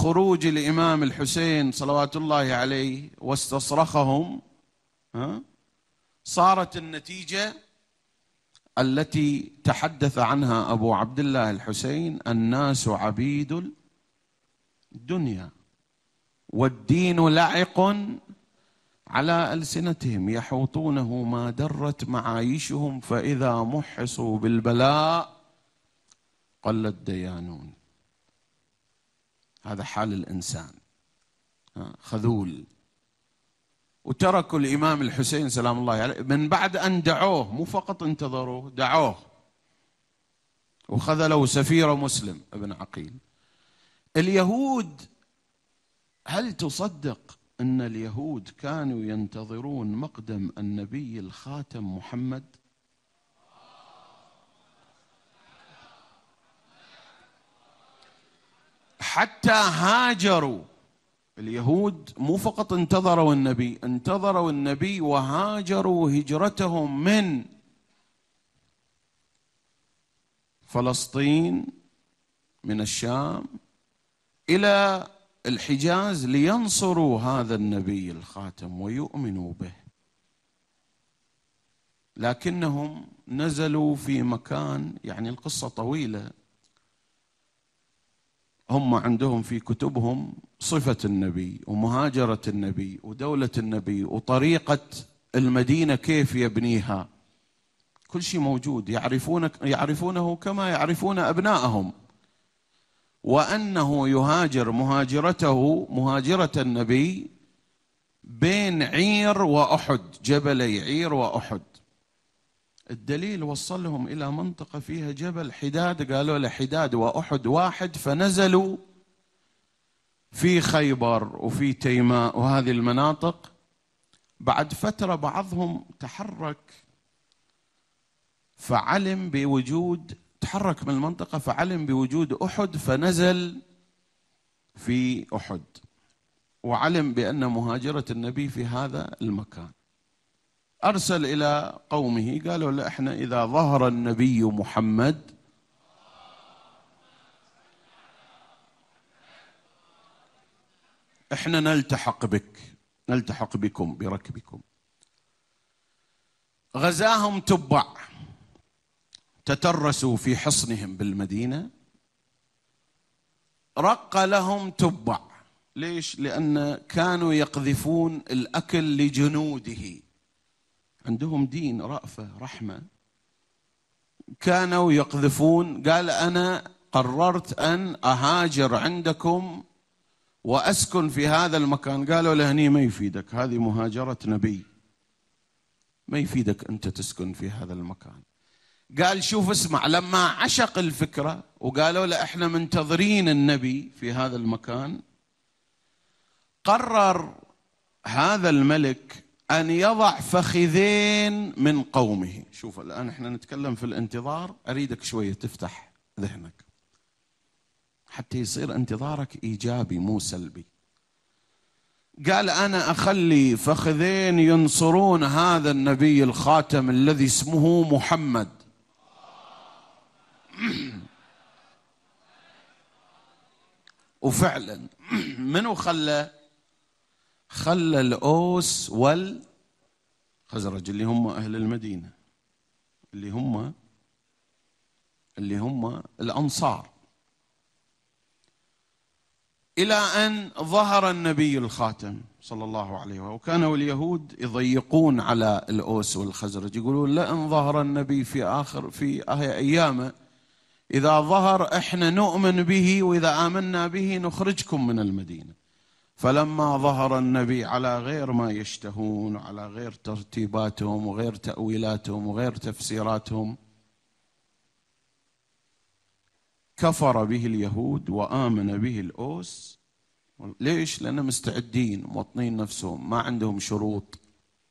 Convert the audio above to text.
خروج الإمام الحسين صلوات الله عليه واستصرخهم ها صارت النتيجة التي تحدث عنها أبو عبد الله الحسين الناس عبيد الدنيا والدين لعق على ألسنتهم يحوطونه ما درت معايشهم فإذا محصوا بالبلاء قل الديانون هذا حال الإنسان خذول وتركوا الإمام الحسين سلام الله عليه من بعد أن دعوه مو فقط انتظروه دعوه وخذلوا سفير مسلم ابن عقيل اليهود هل تصدق أن اليهود كانوا ينتظرون مقدم النبي الخاتم محمد حتى هاجروا اليهود مو فقط انتظروا النبي انتظروا النبي وهاجروا هجرتهم من فلسطين من الشام الى الحجاز لينصروا هذا النبي الخاتم ويؤمنوا به لكنهم نزلوا في مكان يعني القصه طويله هم عندهم في كتبهم صفة النبي ومهاجرة النبي ودولة النبي وطريقة المدينة كيف يبنيها كل شيء موجود يعرفون يعرفونه كما يعرفون أبنائهم وأنه يهاجر مهاجرته مهاجرة النبي بين عير وأحد جبلي عير وأحد الدليل وصلهم إلى منطقة فيها جبل حداد قالوا له حداد وأحد واحد فنزلوا في خيبر وفي تيماء وهذه المناطق بعد فترة بعضهم تحرك فعلم بوجود تحرك من المنطقة فعلم بوجود أحد فنزل في أحد وعلم بأن مهاجرة النبي في هذا المكان أرسل إلى قومه قالوا له إحنا إذا ظهر النبي محمد إحنا نلتحق بك نلتحق بكم بركبكم غزاهم تبع تترسوا في حصنهم بالمدينة رق لهم تبع ليش؟ لأن كانوا يقذفون الأكل لجنوده عندهم دين رأفة رحمة كانوا يقذفون قال أنا قررت أن أهاجر عندكم وأسكن في هذا المكان قالوا له هني ما يفيدك هذه مهاجرة نبي ما يفيدك أنت تسكن في هذا المكان قال شوف اسمع لما عشق الفكرة وقالوا له احنا منتظرين النبي في هذا المكان قرر هذا الملك أن يضع فخذين من قومه شوف الآن احنا نتكلم في الانتظار أريدك شوية تفتح ذهنك حتى يصير انتظارك إيجابي مو سلبي قال أنا أخلي فخذين ينصرون هذا النبي الخاتم الذي اسمه محمد وفعلا منو خلى خلى الأوس والخزرج اللي هم أهل المدينة اللي هم اللي هم الأنصار إلى أن ظهر النبي الخاتم صلى الله عليه وسلم وكانوا اليهود يضيقون على الأوس والخزرج يقولون لأن ظهر النبي في آخر في آه، أيامه إذا ظهر إحنا نؤمن به وإذا آمنا به نخرجكم من المدينة فلما ظهر النبي على غير ما يشتهون وعلى غير ترتيباتهم وغير تأويلاتهم وغير تفسيراتهم كفر به اليهود وآمن به الأوس ليش؟ لأنهم مستعدين موطنين نفسهم ما عندهم شروط